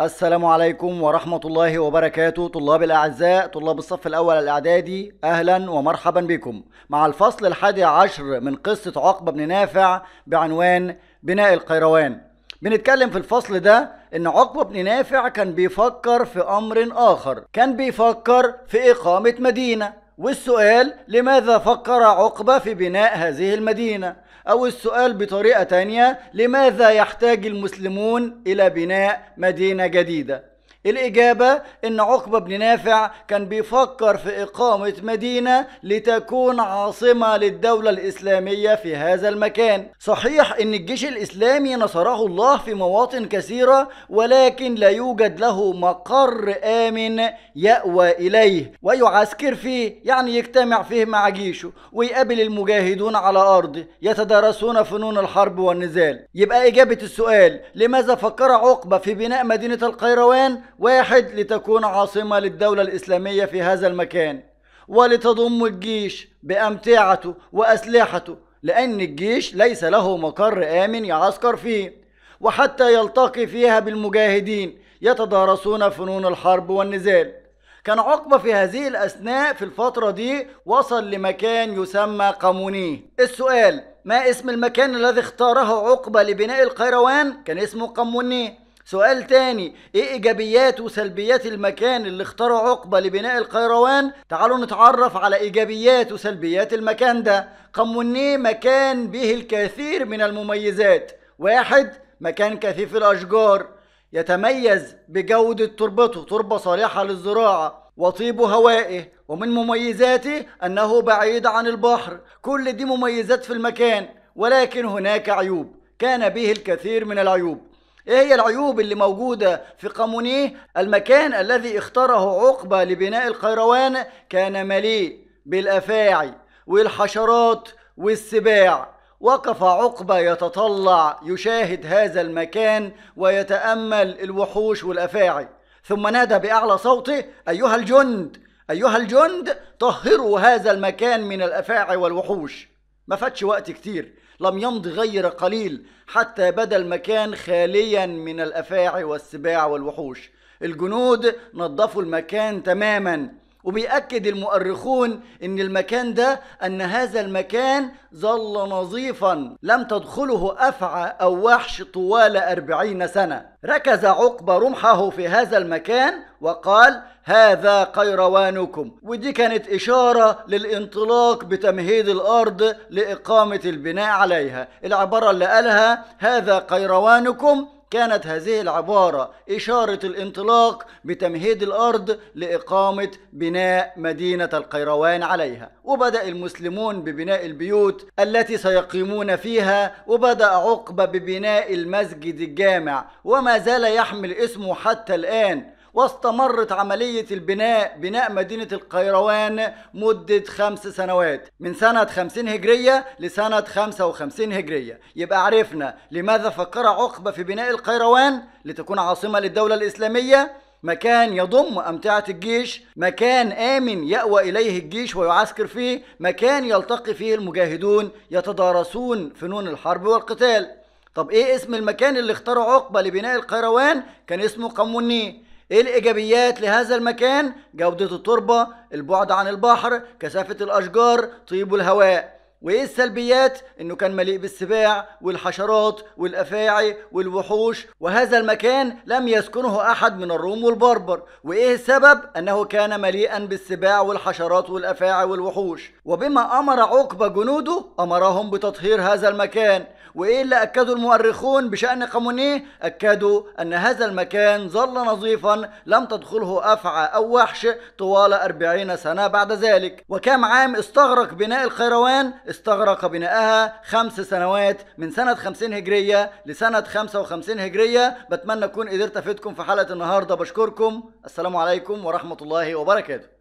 السلام عليكم ورحمة الله وبركاته طلاب الأعزاء طلاب الصف الأول الإعدادي أهلا ومرحبا بكم مع الفصل الحادي عشر من قصة عقبة بن نافع بعنوان بناء القيروان بنتكلم في الفصل ده إن عقبة بن نافع كان بيفكر في أمر آخر كان بيفكر في إقامة مدينة والسؤال لماذا فكر عقبة في بناء هذه المدينة أو السؤال بطريقة تانية لماذا يحتاج المسلمون إلى بناء مدينة جديدة الإجابة إن عقبة بن نافع كان بيفكر في إقامة مدينة لتكون عاصمة للدولة الإسلامية في هذا المكان صحيح إن الجيش الإسلامي نصره الله في مواطن كثيرة ولكن لا يوجد له مقر آمن يأوى إليه ويعسكر فيه يعني يجتمع فيه مع جيشه ويقابل المجاهدون على أرضه يتدارسون فنون الحرب والنزال يبقى إجابة السؤال لماذا فكر عقبة في بناء مدينة القيروان واحد لتكون عاصمة للدولة الإسلامية في هذا المكان ولتضم الجيش بأمتعته وأسلحته لأن الجيش ليس له مقر آمن يعسكر فيه وحتى يلتقي فيها بالمجاهدين يتدارسون فنون الحرب والنزال كان عقبة في هذه الأثناء في الفترة دي وصل لمكان يسمى قامونيه السؤال ما اسم المكان الذي اختاره عقبة لبناء القيروان كان اسمه قمونيه سؤال تاني ايه ايجابيات وسلبيات المكان اللي اختاره عقبة لبناء القيروان تعالوا نتعرف على ايجابيات وسلبيات المكان ده قموني مكان به الكثير من المميزات واحد مكان كثيف الاشجار يتميز بجودة تربته تربة صالحة للزراعة وطيب هوائه ومن مميزاته أنه بعيد عن البحر كل دي مميزات في المكان ولكن هناك عيوب كان به الكثير من العيوب ايه هي العيوب اللي موجودة في قامونيه المكان الذي اختاره عقبة لبناء القيروان كان مليء بالافاعي والحشرات والسباع وقف عقبة يتطلع يشاهد هذا المكان ويتأمل الوحوش والأفاعي ثم نادى بأعلى صوته أيها الجند أيها الجند طهروا هذا المكان من الأفاعي والوحوش ما فاتش وقت كتير لم يمض غير قليل حتى بدا المكان خاليا من الافاعي والسباع والوحوش الجنود نظفوا المكان تماما وبيأكد المؤرخون ان المكان ده ان هذا المكان ظل نظيفا لم تدخله أفعى أو وحش طوال أربعين سنة ركز عقبة رمحه في هذا المكان وقال هذا قيروانكم ودي كانت إشارة للانطلاق بتمهيد الأرض لإقامة البناء عليها العبارة اللي قالها هذا قيروانكم كانت هذه العبارة إشارة الانطلاق بتمهيد الأرض لإقامة بناء مدينة القيروان عليها وبدأ المسلمون ببناء البيوت التي سيقيمون فيها وبدأ عقبة ببناء المسجد الجامع وما زال يحمل اسمه حتى الآن واستمرت عملية البناء بناء مدينة القيروان مدة خمس سنوات من سنة 50 هجرية لسنة 55 هجرية يبقى عرفنا لماذا فكر عقبة في بناء القيروان لتكون عاصمة للدولة الإسلامية مكان يضم أمتعة الجيش مكان آمن يأوى إليه الجيش ويعسكر فيه مكان يلتقي فيه المجاهدون يتدارسون فنون الحرب والقتال طب ايه اسم المكان اللي اختاره عقبة لبناء القيروان كان اسمه قمونيه ايه الايجابيات لهذا المكان جودة التربة البعد عن البحر كثافة الاشجار طيب الهواء وايه السلبيات انه كان مليء بالسباع والحشرات والافاعي والوحوش وهذا المكان لم يسكنه احد من الروم والبربر وايه السبب انه كان مليئا بالسباع والحشرات والافاعي والوحوش وبما امر عقبه جنوده امرهم بتطهير هذا المكان وإيه اللي أكده المؤرخون بشأن قمونيه أكدوا أن هذا المكان ظل نظيفا لم تدخله أفعى أو وحش طوال أربعين سنة بعد ذلك وكم عام استغرق بناء القيروان استغرق بناءها خمس سنوات من سنة 50 هجرية لسنة 55 هجرية بتمنى أكون قدرت أفيدكم في حلقة النهاردة بشكركم السلام عليكم ورحمة الله وبركاته